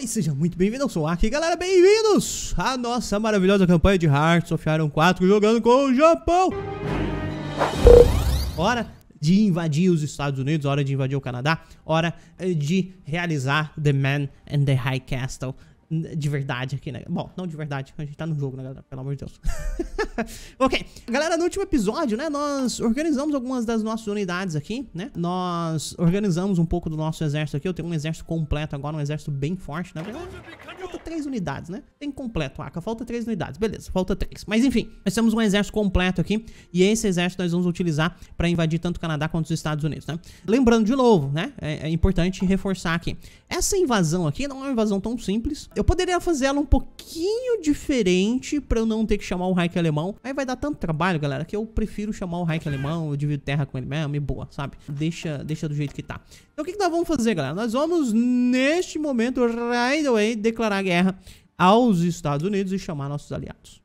Oi, seja muito bem-vindo, eu sou Aki, galera, bem-vindos à nossa maravilhosa campanha de Hearts of Iron 4 jogando com o Japão. Hora de invadir os Estados Unidos, hora de invadir o Canadá, hora eh, de realizar The Man and the High Castle de verdade aqui, né? Bom, não de verdade, a gente tá no jogo, né, galera? Pelo amor de Deus. ok. Galera, no último episódio, né, nós organizamos algumas das nossas unidades aqui, né? Nós organizamos um pouco do nosso exército aqui. Eu tenho um exército completo agora, um exército bem forte, né verdade três unidades, né? Tem completo, Aka. Falta três unidades. Beleza, falta três. Mas enfim, nós temos um exército completo aqui. E esse exército nós vamos utilizar para invadir tanto o Canadá quanto os Estados Unidos, né? Lembrando de novo, né? É, é importante reforçar aqui. Essa invasão aqui não é uma invasão tão simples. Eu poderia fazer ela um pouquinho diferente para eu não ter que chamar o Reich alemão. Aí vai dar tanto trabalho, galera, que eu prefiro chamar o Reich alemão. Eu divido terra com ele mesmo e boa, sabe? Deixa, deixa do jeito que tá. Então o que, que nós vamos fazer, galera? Nós vamos, neste momento, right away, declarar guerra guerra aos Estados Unidos e chamar nossos aliados.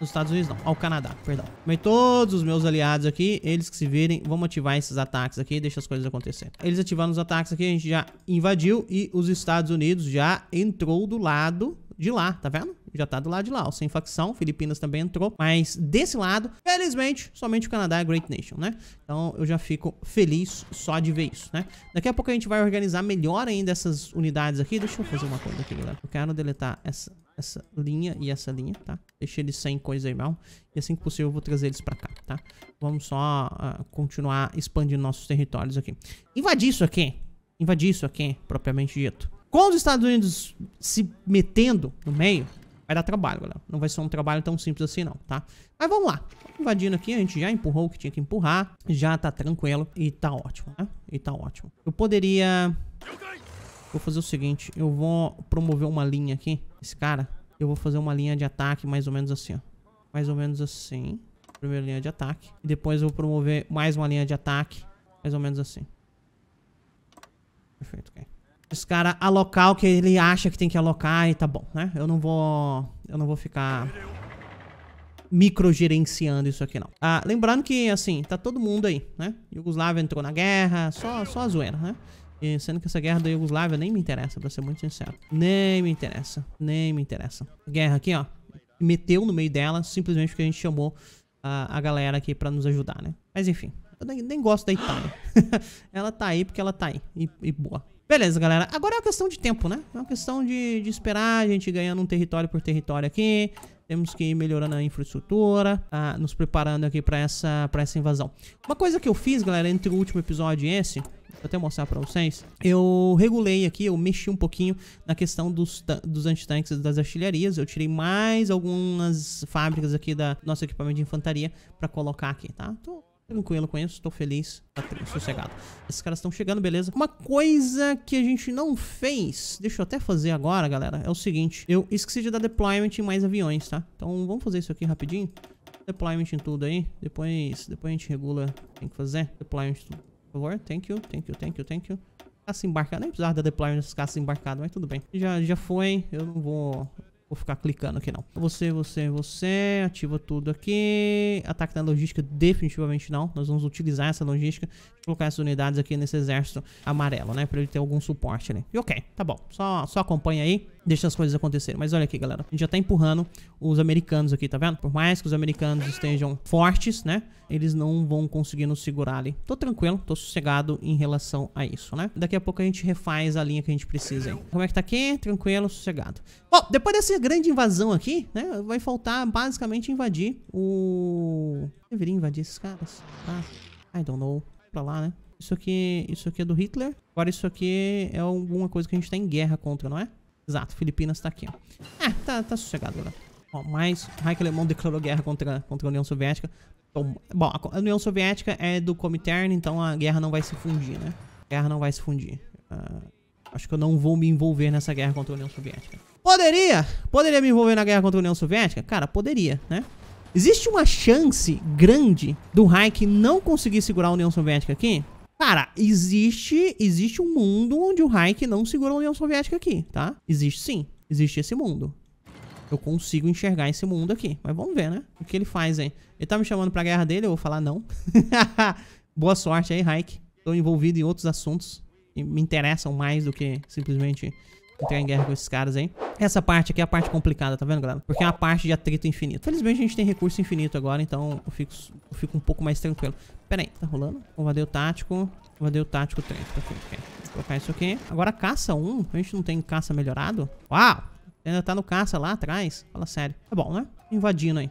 Os Estados Unidos não, ao Canadá, perdão. Mas todos os meus aliados aqui, eles que se virem, vamos ativar esses ataques aqui deixa as coisas acontecendo. Eles ativando os ataques aqui, a gente já invadiu e os Estados Unidos já entrou do lado de lá, tá vendo? Já tá do lado de lá. sem facção, Filipinas também entrou. Mas desse lado, felizmente, somente o Canadá é Great Nation, né? Então eu já fico feliz só de ver isso, né? Daqui a pouco a gente vai organizar melhor ainda essas unidades aqui. Deixa eu fazer uma coisa aqui, galera. Eu quero deletar essa, essa linha e essa linha, tá? Deixei eles sem coisa aí, mal. E assim que possível eu vou trazer eles pra cá, tá? Vamos só uh, continuar expandindo nossos territórios aqui. Invadir isso aqui. Invadir isso aqui, propriamente dito. Com os Estados Unidos se metendo no meio, vai dar trabalho, galera. Não vai ser um trabalho tão simples assim não, tá? Mas vamos lá. Invadindo aqui, a gente já empurrou o que tinha que empurrar. Já tá tranquilo e tá ótimo, né? E tá ótimo. Eu poderia... Vou fazer o seguinte, eu vou promover uma linha aqui. Esse cara, eu vou fazer uma linha de ataque mais ou menos assim, ó. Mais ou menos assim. Primeira linha de ataque. E depois eu vou promover mais uma linha de ataque. Mais ou menos assim. Perfeito, ok os caras alocar o que ele acha que tem que alocar e tá bom, né? Eu não vou, eu não vou ficar microgerenciando isso aqui não. Ah, lembrando que, assim, tá todo mundo aí, né? Yugoslávia entrou na guerra, só, só a zoeira, né? E sendo que essa guerra da Yugoslávia nem me interessa, pra ser muito sincero. Nem me interessa, nem me interessa. Guerra aqui, ó, meteu no meio dela, simplesmente porque a gente chamou a, a galera aqui pra nos ajudar, né? Mas enfim, eu nem, nem gosto da Itália. ela tá aí porque ela tá aí, e, e boa. Beleza, galera. Agora é uma questão de tempo, né? É uma questão de, de esperar a gente ganhando um território por território aqui. Temos que ir melhorando a infraestrutura, tá? nos preparando aqui pra essa, pra essa invasão. Uma coisa que eu fiz, galera, entre o último episódio e esse, vou até mostrar pra vocês, eu regulei aqui, eu mexi um pouquinho na questão dos, dos antitanques e das artilharias. Eu tirei mais algumas fábricas aqui da nosso equipamento de infantaria pra colocar aqui, tá? Então, Tranquilo com isso, tô feliz, tá sossegado. Esses caras estão chegando, beleza? Uma coisa que a gente não fez, deixa eu até fazer agora, galera, é o seguinte. Eu esqueci de dar deployment em mais aviões, tá? Então vamos fazer isso aqui rapidinho. Deployment em tudo aí. Depois, depois a gente regula tem que fazer. Deployment em tudo. Por favor, thank you, thank you, thank you, thank you. Caça embarcada, nem precisava dar deployment nesses caças embarcadas, mas tudo bem. Já, já foi, eu não vou Vou ficar clicando aqui não. Você, você, você. Ativa tudo aqui. Ataque na logística definitivamente não. Nós vamos utilizar essa logística. Colocar essas unidades aqui nesse exército amarelo, né? Pra ele ter algum suporte ali. E ok, tá bom. Só, só acompanha aí. Deixa as coisas acontecerem. Mas olha aqui, galera. A gente já tá empurrando os americanos aqui, tá vendo? Por mais que os americanos estejam fortes, né? Eles não vão conseguir nos segurar ali. Tô tranquilo, tô sossegado em relação a isso, né? Daqui a pouco a gente refaz a linha que a gente precisa aí. Como é que tá aqui? Tranquilo, sossegado. Bom, depois desse grande invasão aqui, né? Vai faltar basicamente invadir o... Deveria invadir esses caras, tá? I don't know. Pra lá, né? Isso aqui, isso aqui é do Hitler. Agora isso aqui é alguma coisa que a gente tá em guerra contra, não é? Exato, Filipinas tá aqui, ó. Ah, tá, tá sossegado, galera. Ó, mas Reich Alemão declarou guerra contra, contra a União Soviética. Então, bom, a União Soviética é do Comintern, então a guerra não vai se fundir, né? A guerra não vai se fundir. Uh, acho que eu não vou me envolver nessa guerra contra a União Soviética. Poderia? Poderia me envolver na guerra contra a União Soviética? Cara, poderia, né? Existe uma chance grande do Reich não conseguir segurar a União Soviética aqui? Cara, existe, existe um mundo onde o Reich não segura a União Soviética aqui, tá? Existe sim, existe esse mundo. Eu consigo enxergar esse mundo aqui, mas vamos ver, né? O que ele faz aí? Ele tá me chamando pra guerra dele, eu vou falar não. Boa sorte aí, Reich. Tô envolvido em outros assuntos que me interessam mais do que simplesmente entrar em guerra com esses caras aí. Essa parte aqui é a parte complicada, tá vendo, galera? Porque é uma parte de atrito infinito. Felizmente a gente tem recurso infinito agora, então eu fico, eu fico um pouco mais tranquilo. Pera aí, tá rolando? o tático, o tático 3, perfeito, tá ok. Vou colocar isso aqui. Agora caça 1, a gente não tem caça melhorado? Uau! Ainda tá no caça lá atrás? Fala sério. Tá bom, né? Invadindo aí.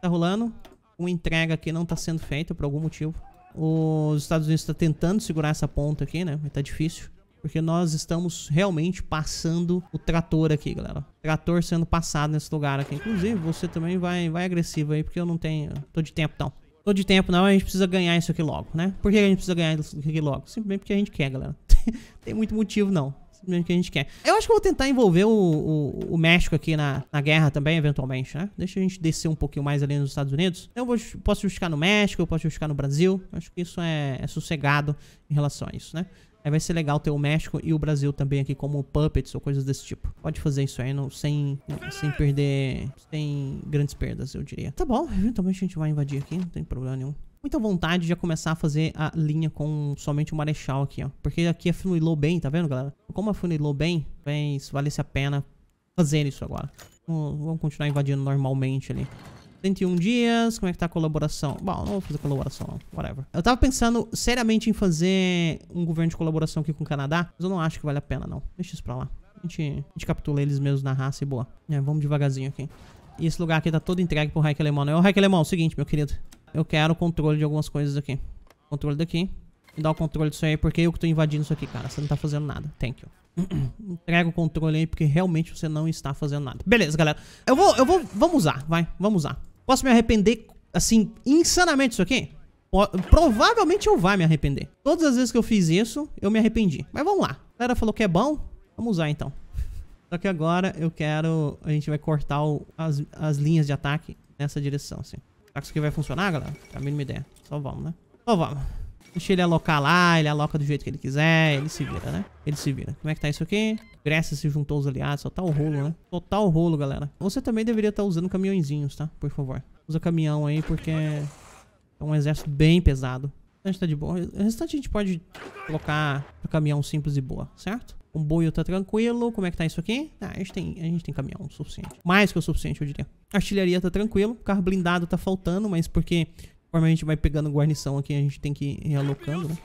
Tá rolando. Uma entrega aqui não tá sendo feita por algum motivo. Os Estados Unidos tá tentando segurar essa ponta aqui, né? Mas tá difícil. Porque nós estamos realmente passando o trator aqui, galera. Trator sendo passado nesse lugar aqui. Inclusive, você também vai, vai agressivo aí, porque eu não tenho... Tô de tempo, então. Tô de tempo, não. A gente precisa ganhar isso aqui logo, né? Por que a gente precisa ganhar isso aqui logo? Simplesmente porque a gente quer, galera. Tem muito motivo, não que a gente quer. Eu acho que eu vou tentar envolver o, o, o México aqui na, na, guerra também, eventualmente, né? Deixa a gente descer um pouquinho mais ali nos Estados Unidos. Eu vou, posso justificar no México, eu posso justificar no Brasil. Acho que isso é, é sossegado em relação a isso, né? Aí é, vai ser legal ter o México e o Brasil também aqui como puppets ou coisas desse tipo. Pode fazer isso aí no, sem, sem perder... Sem grandes perdas, eu diria. Tá bom, eventualmente a gente vai invadir aqui, não tem problema nenhum muita vontade de já começar a fazer a linha com somente o Marechal aqui, ó. Porque aqui afunilou bem, tá vendo, galera? Como afunilou bem, bem, valesse a pena fazer isso agora. Vamos continuar invadindo normalmente ali. 31 dias, como é que tá a colaboração? Bom, não vou fazer colaboração não, whatever. Eu tava pensando seriamente em fazer um governo de colaboração aqui com o Canadá, mas eu não acho que vale a pena não. Deixa isso pra lá. A gente, a gente captura eles mesmos na raça e boa. É, vamos devagarzinho aqui. E esse lugar aqui tá todo entregue pro Reich Alemão, é o Reich Alemão, é o seguinte, meu querido. Eu quero o controle de algumas coisas aqui. Controle daqui. Me dá o controle disso aí, porque eu que tô invadindo isso aqui, cara. Você não tá fazendo nada. Thank you. Entrega o controle aí, porque realmente você não está fazendo nada. Beleza, galera. Eu vou, eu vou, vamos usar, vai. Vamos usar. Posso me arrepender, assim, insanamente isso aqui? Provavelmente eu vá me arrepender. Todas as vezes que eu fiz isso, eu me arrependi. Mas vamos lá. A galera falou que é bom, vamos usar então. Só que agora eu quero... A gente vai cortar o, as, as linhas de ataque nessa direção, assim. Será que isso aqui vai funcionar, galera? Não a mínima ideia. Só vamos, né? Só vamos. Deixa ele alocar lá, ele aloca do jeito que ele quiser, ele se vira, né? Ele se vira. Como é que tá isso aqui? Grécia se juntou aos aliados, só tá o rolo, né? Total tá rolo, galera. Você também deveria estar tá usando caminhãozinhos, tá? Por favor. Usa caminhão aí, porque é um exército bem pesado. A gente tá de boa. O restante a gente pode colocar pro caminhão simples e boa, certo? Um boio tá tranquilo. Como é que tá isso aqui? Ah, a gente tem, a gente tem caminhão o suficiente. Mais que o suficiente, eu diria. Artilharia tá tranquilo. Carro blindado tá faltando, mas porque Conforme a gente vai pegando guarnição aqui, a gente tem que ir realocando, né?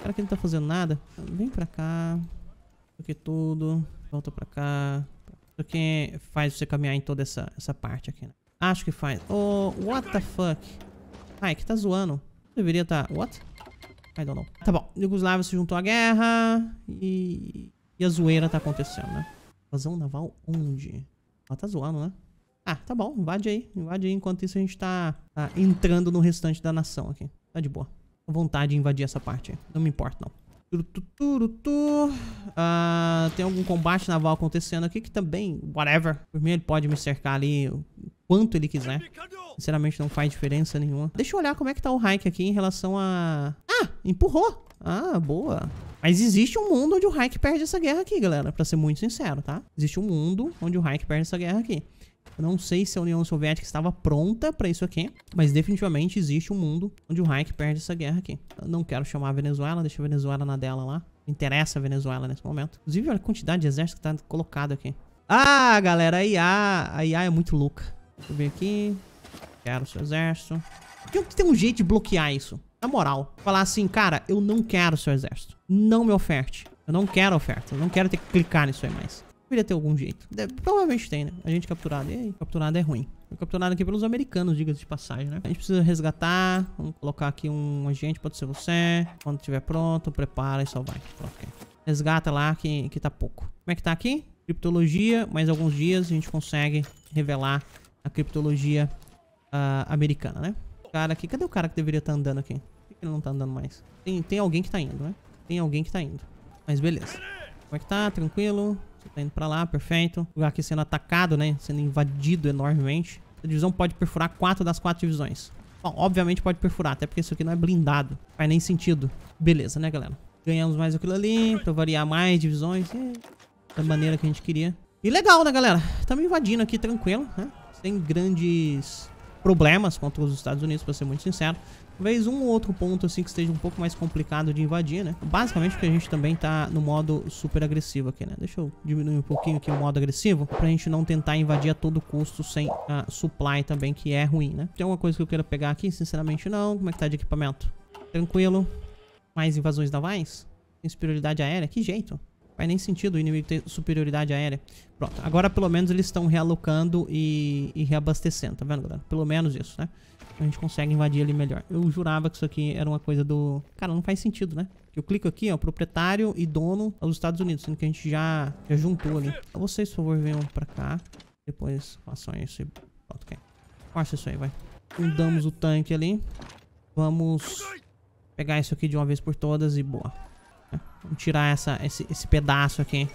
Será que não tá fazendo nada? Vem pra cá. Isso aqui tudo. Volta pra cá. Isso aqui faz você caminhar em toda essa, essa parte aqui, né? Acho que faz. Oh, what the fuck? Ai, que tá zoando. Deveria tá... What? I don't know. Tá bom. Yugoslávia se juntou à guerra. E... E a zoeira tá acontecendo, né? Vazão naval onde? Ela tá zoando, né? Ah, tá bom, invade aí. Invade aí. Enquanto isso a gente tá, tá entrando no restante da nação aqui. Tá de boa. À vontade de invadir essa parte. Não me importa, não. Ah, tem algum combate naval acontecendo aqui que também, whatever. Por mim ele pode me cercar ali o quanto ele quiser. Sinceramente não faz diferença nenhuma. Deixa eu olhar como é que tá o Raik aqui em relação a... Ah, empurrou. Ah, boa. Mas existe um mundo onde o Raik perde essa guerra aqui, galera. Pra ser muito sincero, tá? Existe um mundo onde o Raik perde essa guerra aqui. Eu não sei se a União Soviética estava pronta para isso aqui, mas definitivamente existe um mundo onde o Reich perde essa guerra aqui. Eu não quero chamar a Venezuela, deixa a Venezuela na dela lá. Não interessa a Venezuela nesse momento. Inclusive, olha a quantidade de exército que está colocado aqui. Ah, galera, a IA, a IA é muito louca. Deixa eu ver aqui. Quero o seu exército. Tem que ter um jeito de bloquear isso. Na moral. Falar assim, cara, eu não quero o seu exército. Não me oferte. Eu não quero oferta. Eu não quero ter que clicar nisso aí mais. Deveria ter algum jeito. Deve, provavelmente tem, né? A gente capturado. E aí, capturado é ruim. Foi capturado aqui pelos americanos, diga de passagem, né? A gente precisa resgatar. Vamos colocar aqui um agente, pode ser você. Quando estiver pronto, prepara e só vai. Resgata lá que, que tá pouco. Como é que tá aqui? Criptologia. Mais alguns dias a gente consegue revelar a criptologia uh, americana, né? O cara aqui. Cadê o cara que deveria estar tá andando aqui? Por que ele não tá andando mais? Tem, tem alguém que tá indo, né? Tem alguém que tá indo. Mas beleza. Como é que tá? Tranquilo. Você tá indo pra lá, perfeito. O aqui sendo atacado, né? Sendo invadido enormemente. A divisão pode perfurar quatro das quatro divisões. Bom, obviamente pode perfurar, até porque isso aqui não é blindado. Não faz nem sentido. Beleza, né, galera? Ganhamos mais aquilo ali, pra então variar mais divisões. da maneira que a gente queria. E legal, né, galera? Estamos invadindo aqui tranquilo, né? Sem grandes problemas contra os Estados Unidos, pra ser muito sincero. Talvez um ou outro ponto assim que esteja um pouco mais complicado de invadir, né? Basicamente porque a gente também tá no modo super agressivo aqui, né? Deixa eu diminuir um pouquinho aqui o modo agressivo pra gente não tentar invadir a todo custo sem a supply também, que é ruim, né? Tem alguma coisa que eu queira pegar aqui? Sinceramente não. Como é que tá de equipamento? Tranquilo. Mais invasões navais? superioridade aérea? Que jeito faz nem sentido o inimigo ter superioridade aérea. Pronto, agora pelo menos eles estão realocando e, e, reabastecendo, tá vendo, galera? Pelo menos isso, né? a gente consegue invadir ali melhor. Eu jurava que isso aqui era uma coisa do... Cara, não faz sentido, né? Eu clico aqui, ó, proprietário e dono aos Estados Unidos, sendo que a gente já, já juntou ali. vocês, por favor, venham pra cá. Depois façam isso e... okay. Força isso aí, vai. Fundamos o tanque ali. Vamos pegar isso aqui de uma vez por todas e boa. É, vamos tirar essa, esse, esse pedaço aqui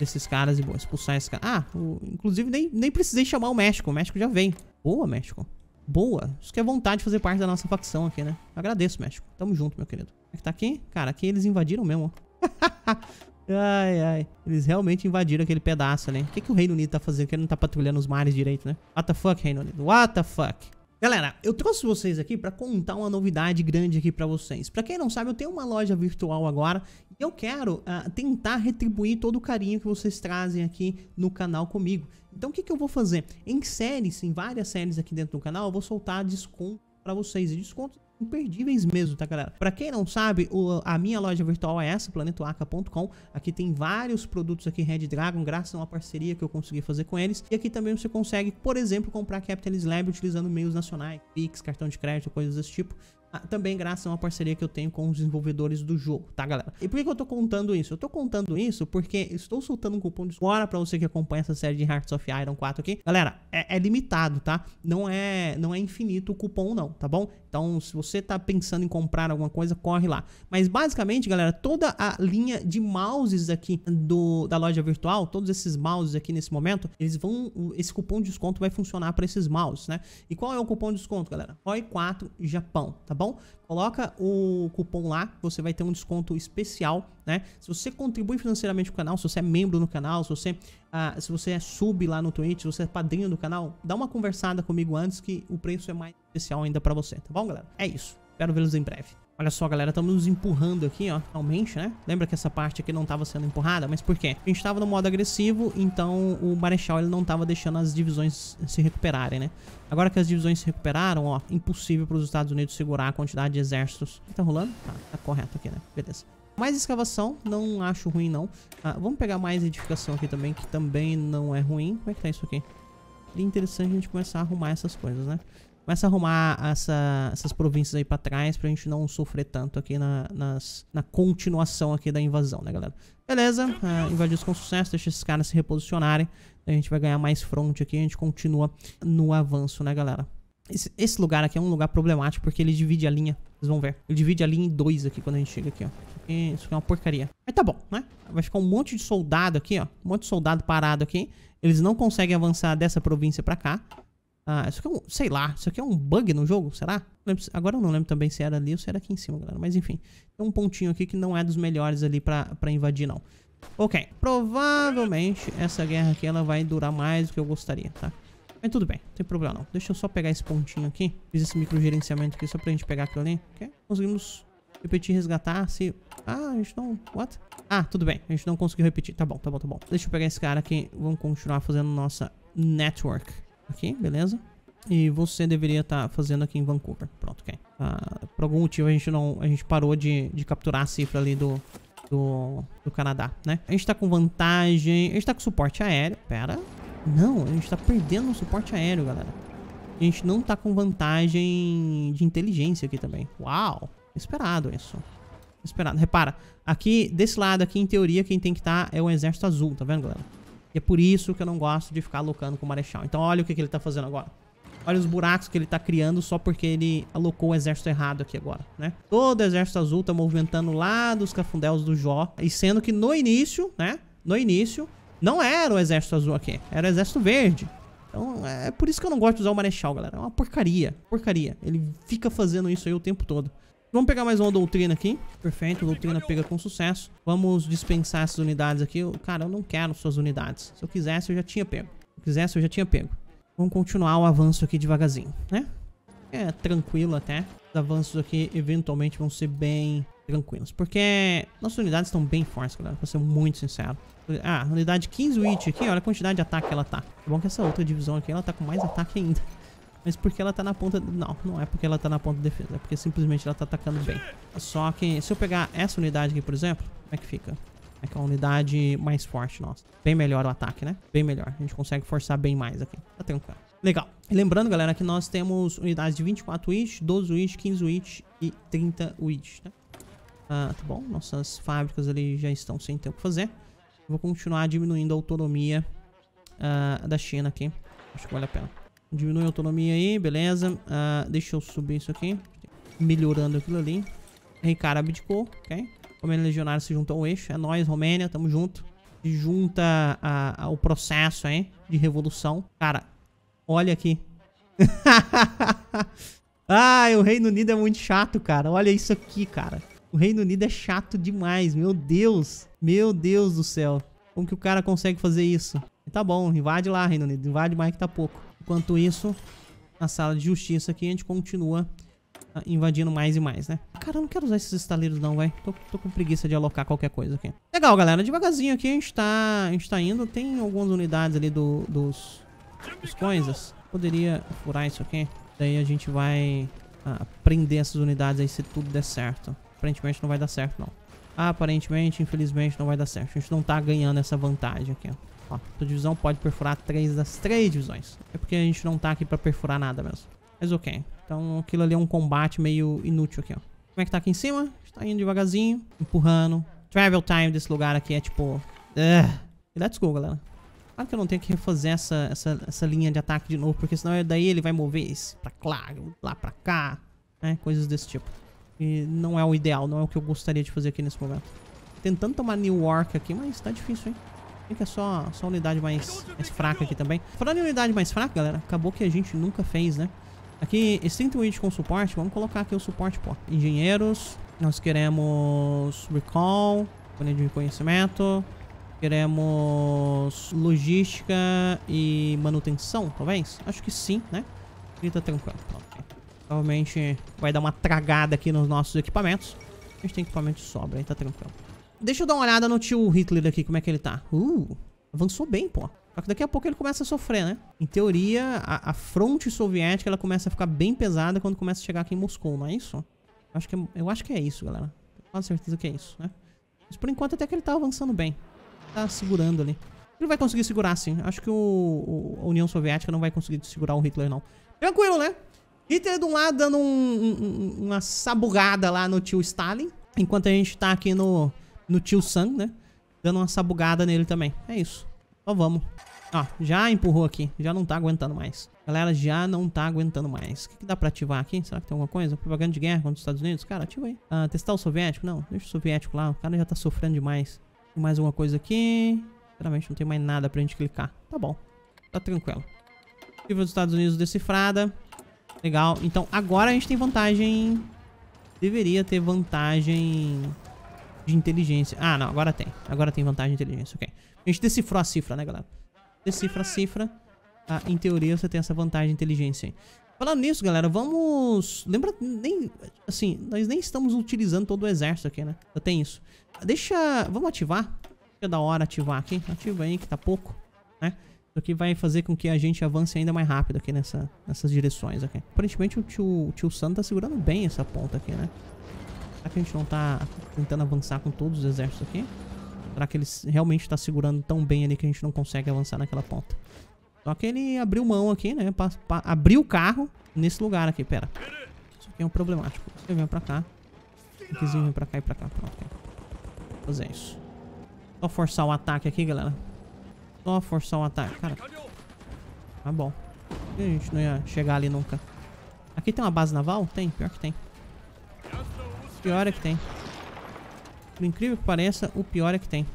desses caras e boa, expulsar esse cara. Ah, o, inclusive nem, nem precisei chamar o México, o México já vem. Boa, México. Boa. Isso que é vontade de fazer parte da nossa facção aqui, né? Agradeço, México. Tamo junto, meu querido. Como é que tá aqui? Cara, aqui eles invadiram mesmo, ai, ai. Eles realmente invadiram aquele pedaço ali. Né? O que, que o Reino Unido tá fazendo? Que ele não tá patrulhando os mares direito, né? What the fuck, Reino Unido? What the fuck? Galera, eu trouxe vocês aqui para contar uma novidade grande aqui para vocês. Para quem não sabe, eu tenho uma loja virtual agora e eu quero uh, tentar retribuir todo o carinho que vocês trazem aqui no canal comigo. Então o que, que eu vou fazer? Em séries, em várias séries aqui dentro do canal, eu vou soltar desconto para vocês. E descontos imperdíveis mesmo, tá galera? Para quem não sabe, o, a minha loja virtual é essa, planetoaca.com. Aqui tem vários produtos aqui Red Dragon, graças a uma parceria que eu consegui fazer com eles. E aqui também você consegue, por exemplo, comprar Capital Lab utilizando meios nacionais, Pix, cartão de crédito, coisas desse tipo. Ah, também graças a uma parceria que eu tenho com os desenvolvedores do jogo, tá, galera? E por que, que eu tô contando isso? Eu tô contando isso porque estou soltando um cupom de agora pra você que acompanha essa série de Hearts of Iron 4 aqui. Galera, é, é limitado, tá? Não é, não é infinito o cupom não, tá bom? Então, se você está pensando em comprar alguma coisa, corre lá. Mas basicamente, galera, toda a linha de mouses aqui do, da loja virtual, todos esses mouses aqui nesse momento, eles vão. Esse cupom de desconto vai funcionar para esses mouses, né? E qual é o cupom de desconto, galera? ROI4 Japão, tá bom? coloca o cupom lá, você vai ter um desconto especial, né? Se você contribui financeiramente pro o canal, se você é membro no canal, se você, uh, se você é sub lá no Twitch, se você é padrinho do canal, dá uma conversada comigo antes que o preço é mais especial ainda para você, tá bom, galera? É isso. Espero vê-los em breve. Olha só, galera, estamos empurrando aqui, ó, finalmente, né? Lembra que essa parte aqui não estava sendo empurrada, mas por quê? A gente estava no modo agressivo, então o Marechal ele não estava deixando as divisões se recuperarem, né? Agora que as divisões se recuperaram, ó, impossível para os Estados Unidos segurar a quantidade de exércitos. Tá rolando? Tá, tá correto aqui, né? Beleza. Mais escavação, não acho ruim não. Ah, vamos pegar mais edificação aqui também, que também não é ruim. Como é que tá isso aqui? Seria interessante a gente começar a arrumar essas coisas, né? começa a arrumar essa, essas províncias aí para trás pra gente não sofrer tanto aqui na, nas, na continuação aqui da invasão, né, galera? Beleza, uh, ah, invadidos com sucesso, deixa esses caras se reposicionarem. A gente vai ganhar mais front aqui, a gente continua no avanço, né, galera? Esse, esse lugar aqui é um lugar problemático porque ele divide a linha. Vocês vão ver. Ele divide a linha em dois aqui quando a gente chega aqui, ó. Isso aqui é uma porcaria. Mas tá bom, né? Vai ficar um monte de soldado aqui, ó. Um monte de soldado parado aqui. Eles não conseguem avançar dessa província pra cá. Ah, isso aqui é um, sei lá, isso aqui é um bug no jogo, será? agora eu não lembro também se era ali ou se era aqui em cima, galera. Mas enfim, tem um pontinho aqui que não é dos melhores ali pra, pra invadir, não. Ok, provavelmente essa guerra aqui ela vai durar mais do que eu gostaria, tá? Mas tudo bem, não tem problema não. Deixa eu só pegar esse pontinho aqui. Fiz esse microgerenciamento aqui só pra gente pegar aquilo ali. Ok, conseguimos repetir, resgatar, se... Ah, a gente não... What? Ah, tudo bem, a gente não conseguiu repetir. Tá bom, tá bom, tá bom. Deixa eu pegar esse cara aqui. Vamos continuar fazendo nossa network aqui, beleza? E você deveria estar tá fazendo aqui em Vancouver. Pronto, ok. Ah, por algum motivo a gente não. A gente parou de, de capturar a cifra ali do, do, do, Canadá, né? A gente tá com vantagem. A gente tá com suporte aéreo. Pera. Não, a gente tá perdendo o suporte aéreo, galera. A gente não tá com vantagem de inteligência aqui também. Uau! Esperado isso. Esperado. Repara, aqui, desse lado aqui, em teoria, quem tem que estar tá é o exército azul, tá vendo, galera? E é por isso que eu não gosto de ficar alocando com o Marechal. Então olha o que, que ele tá fazendo agora. Olha os buracos que ele tá criando só porque ele alocou o exército errado aqui agora, né? Todo o exército azul tá movimentando lá dos cafundéus do Jó. E sendo que no início, né? No início, não era o exército azul aqui. Era o exército verde. Então é por isso que eu não gosto de usar o Marechal, galera. É uma porcaria. Porcaria. Ele fica fazendo isso aí o tempo todo. Vamos pegar mais uma doutrina aqui. Perfeito, doutrina pega com sucesso. Vamos dispensar essas unidades aqui. Cara, eu não quero suas unidades. Se eu quisesse, eu já tinha pego. Se eu quisesse, eu já tinha pego. Vamos continuar o avanço aqui devagarzinho, né? É tranquilo até. Os avanços aqui, eventualmente, vão ser bem tranquilos. Porque nossas unidades estão bem fortes, galera. Pra ser muito sincero. Ah, unidade 15 Witch aqui, olha a quantidade de ataque que ela tá. É bom que essa outra divisão aqui, ela tá com mais ataque ainda. Mas porque ela tá na ponta... Não, não é porque ela tá na ponta de defesa. É porque simplesmente ela tá atacando bem. Só que se eu pegar essa unidade aqui, por exemplo, como é que fica? É que é uma unidade mais forte nossa. Bem melhor o ataque, né? Bem melhor. A gente consegue forçar bem mais aqui. Tá tranquilo. Legal. Lembrando, galera, que nós temos unidades de 24 witch, 12 witch, 15 witch e 30 witch, né? Ah, tá bom. Nossas fábricas ali já estão sem ter o que fazer. Vou continuar diminuindo a autonomia uh, da China aqui. Acho que vale a pena. Diminui a autonomia aí, beleza. Uh, deixa eu subir isso aqui. Melhorando aquilo ali. Rei cara abdicou, ok? Romênia Legionário se juntou ao eixo. É nóis, Romênia, tamo junto. Se junta a, ao processo aí de revolução. Cara, olha aqui. Ai, o Reino Unido é muito chato, cara. Olha isso aqui, cara. O Reino Unido é chato demais, meu Deus. Meu Deus do céu. Como que o cara consegue fazer isso? Tá bom, invade lá, Reino Unido. Invade mais que tá pouco. Enquanto isso, na sala de justiça aqui, a gente continua ah, invadindo mais e mais, né? Cara, eu não quero usar esses estaleiros não, vai. Tô, tô, com preguiça de alocar qualquer coisa aqui. Legal, galera. Devagarzinho aqui a gente tá, a gente tá indo. Tem algumas unidades ali do, dos, dos coisas. Poderia furar isso aqui. Daí a gente vai ah, prender essas unidades aí se tudo der certo. Aparentemente não vai dar certo, não. Aparentemente, infelizmente, não vai dar certo. A gente não tá ganhando essa vantagem aqui, ó. Ó, tua divisão pode perfurar três das três divisões. É porque a gente não tá aqui pra perfurar nada mesmo. Mas ok. Então aquilo ali é um combate meio inútil aqui, ó. Como é que tá aqui em cima? A gente tá indo devagarzinho, empurrando. Travel time desse lugar aqui é tipo... Ugh. E let's go, galera. Claro que eu não tenho que refazer essa, essa, essa linha de ataque de novo, porque senão daí ele vai mover esse pra lá, lá pra cá, né? Coisas desse tipo. E não é o ideal, não é o que eu gostaria de fazer aqui nesse momento. Tentando tomar New York aqui, mas tá difícil, hein? que é só, só unidade mais, mais fraca aqui também. Falando em unidade mais fraca, galera, acabou que a gente nunca fez, né? Aqui, extinto unit com suporte. Vamos colocar aqui o suporte, pô. Engenheiros. Nós queremos recall, panel de reconhecimento. Queremos logística e manutenção, talvez? Acho que sim, né? Ele tá tranquilo. Provavelmente vai dar uma tragada aqui nos nossos equipamentos. A gente tem equipamento de sobra, aí tá tranquilo. Deixa eu dar uma olhada no tio Hitler aqui, como é que ele tá. Uh, avançou bem, pô. Só que daqui a pouco ele começa a sofrer, né? Em teoria, a, a fronte soviética, ela começa a ficar bem pesada quando começa a chegar aqui em Moscou, não é isso? Acho que é, eu acho que é isso, galera. Tenho quase certeza que é isso, né? Mas por enquanto até que ele tá avançando bem. Tá segurando ali. Ele vai conseguir segurar, sim. Acho que o, o a União Soviética não vai conseguir segurar o Hitler, não. Tranquilo, né? Hitler de um lado dando um, um, uma sabugada lá no tio Stalin. Enquanto a gente tá aqui no, no tio Sang, né? Dando uma sabugada nele também. É isso. Só vamos. Ó, ah, já empurrou aqui. Já não tá aguentando mais. Galera, já não tá aguentando mais. O que, que dá pra ativar aqui? Será que tem alguma coisa? Propaganda de guerra contra os Estados Unidos? Cara, ativa aí. Ah, testar o soviético? Não, deixa o soviético lá. O cara já tá sofrendo demais. Tem mais alguma coisa aqui? Sinceramente, não tem mais nada pra gente clicar. Tá bom. Tá tranquilo. Livro dos Estados Unidos decifrada. Legal. Então, agora a gente tem vantagem... Deveria ter vantagem de inteligência. Ah, não, agora tem. Agora tem vantagem de inteligência, ok. A gente decifrou a cifra, né, galera? Decifra a cifra. Ah, em teoria você tem essa vantagem de inteligência aí. Falando nisso, galera, vamos... Lembra, nem... Assim, nós nem estamos utilizando todo o exército aqui, né? Só tem isso. Deixa... Vamos ativar. Fica da hora ativar aqui. Ativa aí, que tá pouco, né? Isso aqui vai fazer com que a gente avance ainda mais rápido aqui nessa, nessas direções, ok? Aparentemente o tio, o tio Sam tá segurando bem essa ponta aqui, né? Será que a gente não tá tentando avançar com todos os exércitos aqui? Será que ele realmente tá segurando tão bem ali que a gente não consegue avançar naquela ponta? Só que ele abriu mão aqui, né? Pra, pra, abriu o carro nesse lugar aqui, pera. Isso aqui é um problemático. Você vem pra cá. Piquezinho vem pra cá e pra cá. Pronto. Vou fazer isso. Só forçar o ataque aqui, galera. Só forçar o ataque. Cara, tá bom. A gente não ia chegar ali nunca. Aqui tem uma base naval? Tem, pior que tem pior é que tem. Por incrível que pareça, o pior é que tem.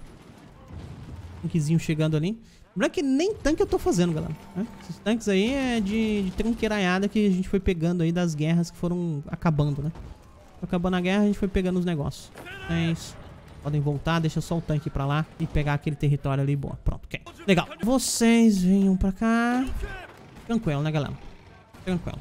Tanquezinho chegando ali. Lembrando é que nem tanque eu tô fazendo, galera. Né? Esses tanques aí é de, de tranqueiraiada que a gente foi pegando aí das guerras que foram acabando, né? Acabando a guerra, a gente foi pegando os negócios. É isso. Podem voltar, deixa só o tanque pra lá e pegar aquele território ali. Boa, pronto, ok. Legal. Vocês venham pra cá. Tranquilo, né, galera? Tranquilo.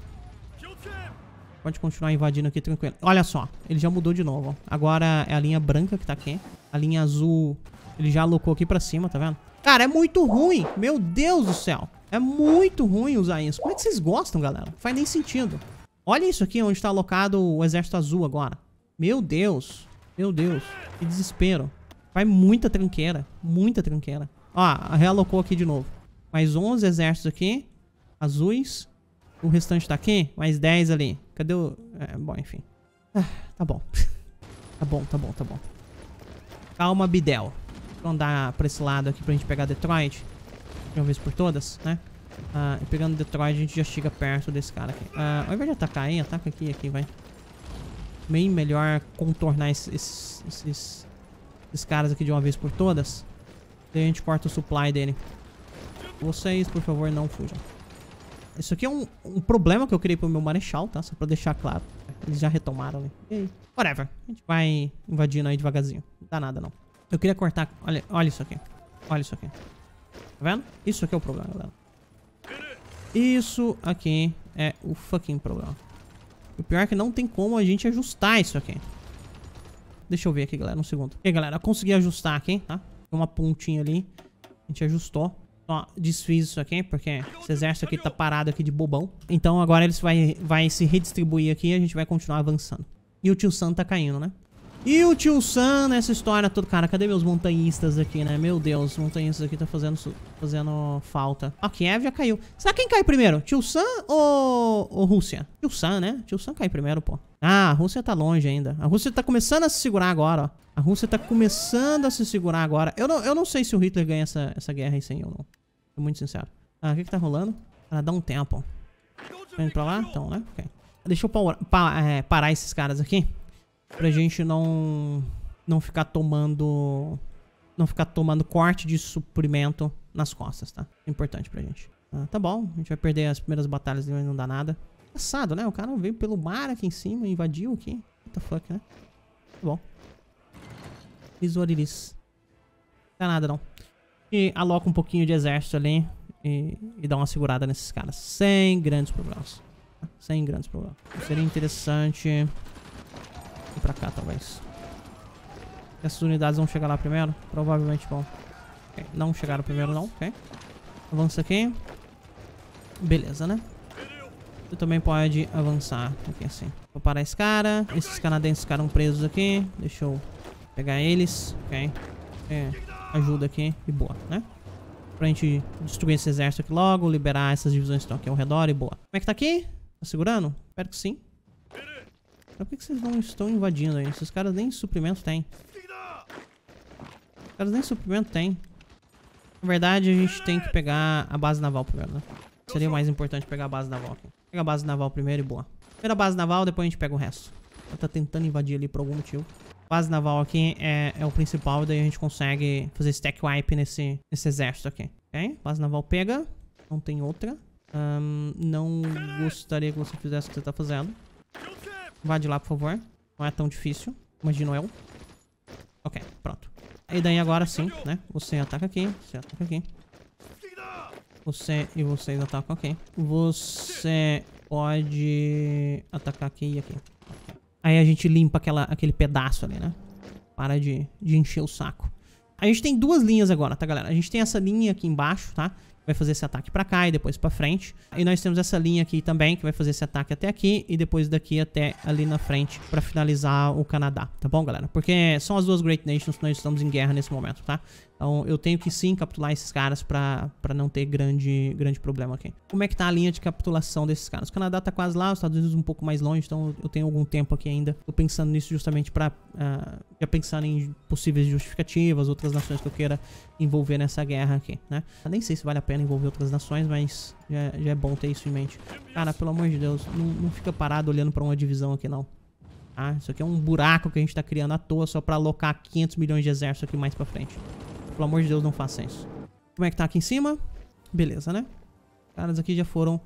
Pode continuar invadindo aqui tranquilo. Olha só, ele já mudou de novo, Agora é a linha branca que tá aqui. A linha azul, ele já alocou aqui pra cima, tá vendo? Cara, é muito ruim. Meu Deus do céu. É muito ruim usar isso. Como é que vocês gostam, galera? Não faz nem sentido. Olha isso aqui, onde tá alocado o exército azul agora. Meu Deus. Meu Deus. Que desespero. Faz muita tranqueira. Muita tranqueira. Ó, realocou aqui de novo. Mais 11 exércitos aqui. Azuis. O restante tá aqui? Mais 10 ali. Cadê o... É, bom, enfim. Ah, tá bom. tá bom, tá bom, tá bom. Calma, Bidel. vamos andar pra esse lado aqui pra gente pegar Detroit. De uma vez por todas, né? Ah, pegando Detroit, a gente já chega perto desse cara aqui. Ah, ao invés de atacar aí, ataca aqui, aqui, vai. Bem melhor contornar esses, esses, esses caras aqui de uma vez por todas. Daí a gente corta o supply dele. Vocês, por favor, não fujam. Isso aqui é um, um problema que eu criei pro meu marechal, tá? Só pra deixar claro. Eles já retomaram ali. Ei. Whatever. A gente vai invadindo aí devagarzinho. Não dá nada, não. Eu queria cortar... Olha, olha isso aqui. Olha isso aqui. Tá vendo? Isso aqui é o problema, galera. Isso aqui é o fucking problema. O pior é que não tem como a gente ajustar isso aqui. Deixa eu ver aqui, galera, um segundo. E aí, galera, consegui ajustar aqui, tá? Tem uma pontinha ali. A gente ajustou. Ó, desfiz isso aqui, porque esse exército aqui tá parado aqui de bobão. Então agora eles vai, vai se redistribuir aqui e a gente vai continuar avançando. E o tio Sam tá caindo, né? E o tio Sam nessa história toda. Cara, cadê meus montanhistas aqui, né? Meu Deus, os montanhistas aqui tá fazendo, fazendo falta. Ó, Kiev já caiu. Será quem cai primeiro? Tio Sam ou, ou Rússia? Tio Sam, né? Tio Sam cai primeiro, pô. Ah, a Rússia tá longe ainda. A Rússia tá começando a se segurar agora, ó. A Rússia tá começando a se segurar agora. Eu não, eu não sei se o Hitler ganha essa, essa guerra aí sem eu, não. Tô muito sincero. Ah, o que que tá rolando? Cara, ah, dá um tempo. vem tá indo pra lá? Então, né? Ok. Deixa eu pa pa é, parar esses caras aqui pra gente não não ficar tomando não ficar tomando corte de suprimento nas costas, tá? Importante pra gente. Ah, tá bom, a gente vai perder as primeiras batalhas e não dá nada. passado né? O cara veio pelo mar aqui em cima, invadiu aqui. What the fuck, né? Tá bom. Isorilis. Não dá nada, não. E aloca um pouquinho de exército ali e, e dá uma segurada nesses caras. Sem grandes problemas. Sem grandes problemas. Seria interessante... E pra cá, talvez. Essas unidades vão chegar lá primeiro? Provavelmente vão. Okay. Não chegaram primeiro, não. Ok. Avança aqui. Beleza, né? Tu também pode avançar aqui assim. Vou parar esse cara. Esses canadenses ficaram presos aqui. Deixa eu pegar eles. Ok. É, ajuda aqui e boa, né? Pra gente destruir esse exército aqui logo, liberar essas divisões que estão aqui ao redor e boa. Como é que tá aqui? Tá segurando? Espero que sim por que vocês não estão invadindo aí? Esses caras nem suprimento têm. Os caras nem suprimento têm. Na verdade, a gente tem que pegar a base naval primeiro, né? Seria mais importante pegar a base naval aqui. Pega a base naval primeiro e boa. Primeira a base naval, depois a gente pega o resto. Ela tá tentando invadir ali por algum motivo. A base naval aqui é, é o principal, daí a gente consegue fazer stack wipe nesse, nesse exército aqui. Ok? Base naval pega. Não tem outra. Um, não gostaria que você fizesse o que você tá fazendo. Vá de lá, por favor. Não é tão difícil, imagino eu. Ok, pronto. E daí agora sim, né? Você ataca aqui, você ataca aqui. Você e vocês atacam aqui. Você pode atacar aqui e aqui. Aí a gente limpa aquela, aquele pedaço ali, né? Para de, de encher o saco. A gente tem duas linhas agora, tá, galera? A gente tem essa linha aqui embaixo, tá? vai fazer esse ataque para cá e depois para frente. E nós temos essa linha aqui também, que vai fazer esse ataque até aqui e depois daqui até ali na frente para finalizar o Canadá, tá bom, galera? Porque são as duas Great Nations que nós estamos em guerra nesse momento, tá? Então eu tenho que sim capturar esses caras para não ter grande, grande problema aqui. Como é que tá a linha de capitulação desses caras? O Canadá tá quase lá, os Estados Unidos um pouco mais longe, então eu tenho algum tempo aqui ainda. Tô pensando nisso justamente para uh, ah, já pensar em possíveis justificativas, outras nações que eu queira envolver nessa guerra aqui, né? Eu nem sei se vale a pena envolver outras nações, mas já, já, é bom ter isso em mente. Cara, pelo amor de Deus, não, não fica parado olhando para uma divisão aqui não. Ah, isso aqui é um buraco que a gente tá criando à toa só pra alocar 500 milhões de exércitos aqui mais pra frente. Pelo amor de Deus, não faça isso. Como é que tá aqui em cima? Beleza, né? Os caras aqui já foram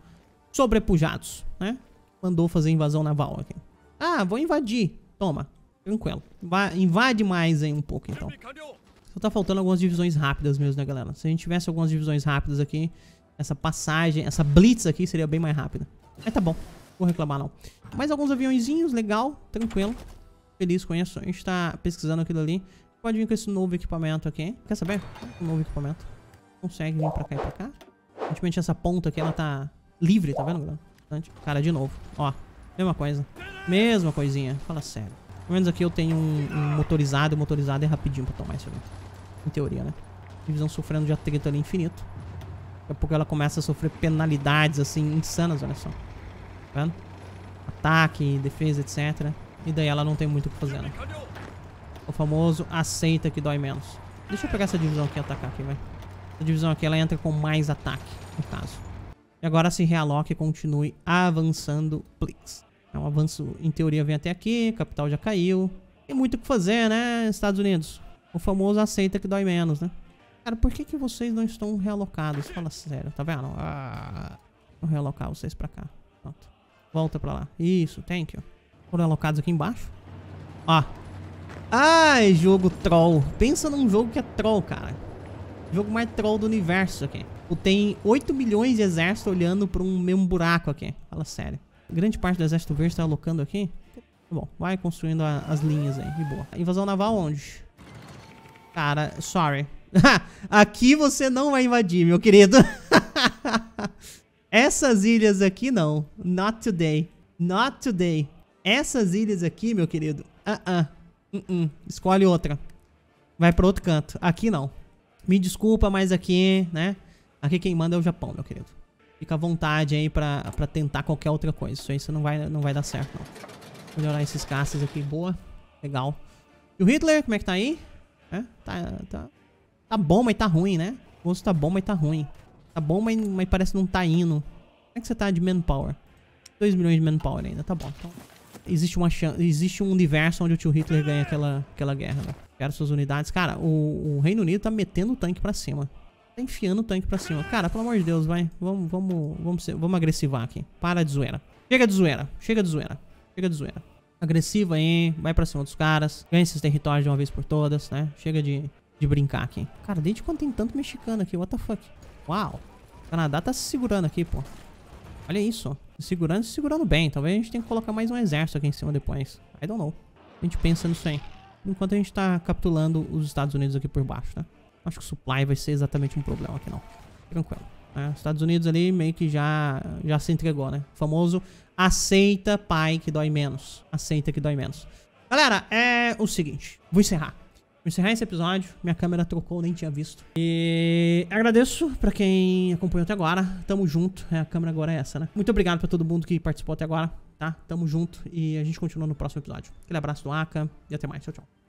sobrepujados, né? Mandou fazer invasão naval aqui. Ah, vou invadir. Toma. Tranquilo. Inva invade mais aí um pouco, então. Só tá faltando algumas divisões rápidas mesmo, né, galera? Se a gente tivesse algumas divisões rápidas aqui, essa passagem, essa blitz aqui seria bem mais rápida. Mas tá bom. Vou reclamar, não. Mais alguns aviãozinhos, legal. Tranquilo. Feliz com isso. A gente tá pesquisando aquilo ali. Pode vir com esse novo equipamento aqui. Quer saber? Um novo equipamento. Consegue vir pra cá e pra cá. Aparentemente essa ponta aqui, ela tá livre, tá vendo, galera? Cara, de novo. Ó, mesma coisa. Mesma coisinha. Fala sério. Pelo menos aqui eu tenho um, um motorizado. O motorizado é rapidinho pra tomar isso ali. Em teoria, né? Divisão sofrendo de atrito ali infinito. Daqui a pouco ela começa a sofrer penalidades, assim, insanas, olha só. Tá vendo? Ataque, defesa, etc. E daí ela não tem muito o que fazer, né? O famoso aceita que dói menos. Deixa eu pegar essa divisão aqui e atacar aqui, vai. Essa divisão aqui, ela entra com mais ataque, no caso. E agora se realoque e continue avançando, please. É um avanço, em teoria, vem até aqui, capital já caiu. Tem muito o que fazer, né, Estados Unidos? O famoso aceita que dói menos, né? Cara, por que, que vocês não estão realocados? Fala sério, tá vendo? Ah, vou realocar vocês pra cá. Pronto. Volta pra lá. Isso, thank you. Foram alocados aqui embaixo. Ó, ah, Ai, jogo troll. Pensa num jogo que é troll, cara. Jogo mais troll do universo aqui. Tem 8 milhões de exército olhando pra um mesmo buraco aqui. Fala sério. Grande parte do exército verde tá alocando aqui. Bom, vai construindo a, as linhas aí, de boa. Invasão naval onde? Cara, sorry. aqui você não vai invadir, meu querido. Essas ilhas aqui não. Not today. Not today. Essas ilhas aqui, meu querido. Ah, uh ah. -uh. Uh -uh. Escolhe outra. Vai para outro canto. Aqui não. Me desculpa, mas aqui, né? Aqui quem manda é o Japão, meu querido. Fica à vontade aí pra, pra tentar qualquer outra coisa. Isso aí isso não vai, não vai dar certo, não. Melhorar esses caças aqui. Boa. Legal. E o Hitler, como é que tá aí? É, tá, tá, tá bom, mas tá ruim, né? O rosto tá bom, mas tá ruim. Tá bom, mas, mas parece não tá indo. Como é que você tá de manpower? 2 milhões de manpower ainda. Tá bom. Então existe uma chance, existe um universo onde o tio Hitler ganha aquela, aquela guerra, né? Quero suas unidades. Cara, o, o, Reino Unido tá metendo o tanque pra cima. Tá enfiando o tanque pra cima. Cara, pelo amor de Deus, vai. Vamos, vamos, vamos, ser, vamos agressivar aqui. Para de zoeira. Chega de zoeira. Chega de zoeira. Chega de zoeira. Agressiva aí, vai pra cima dos caras. Ganha esses territórios de uma vez por todas, né? Chega de, de brincar aqui. Cara, desde quando tem tanto mexicano aqui? What the fuck? Uau. O Canadá tá se segurando aqui, pô. Olha isso, ó segurando e se segurando bem. Talvez a gente tenha que colocar mais um exército aqui em cima depois. I don't know. A gente pensa nisso aí. Enquanto a gente tá capitulando os Estados Unidos aqui por baixo, né Acho que o supply vai ser exatamente um problema aqui não. Tranquilo. Né? Estados Unidos ali meio que já, já se entregou, né? O famoso aceita, pai, que dói menos. Aceita que dói menos. Galera, é o seguinte. Vou encerrar encerrar esse episódio. Minha câmera trocou, nem tinha visto. E agradeço pra quem acompanhou até agora. Tamo junto. É, a câmera agora é essa, né? Muito obrigado pra todo mundo que participou até agora, tá? Tamo junto e a gente continua no próximo episódio. Aquele abraço do Aka e até mais. Tchau, tchau.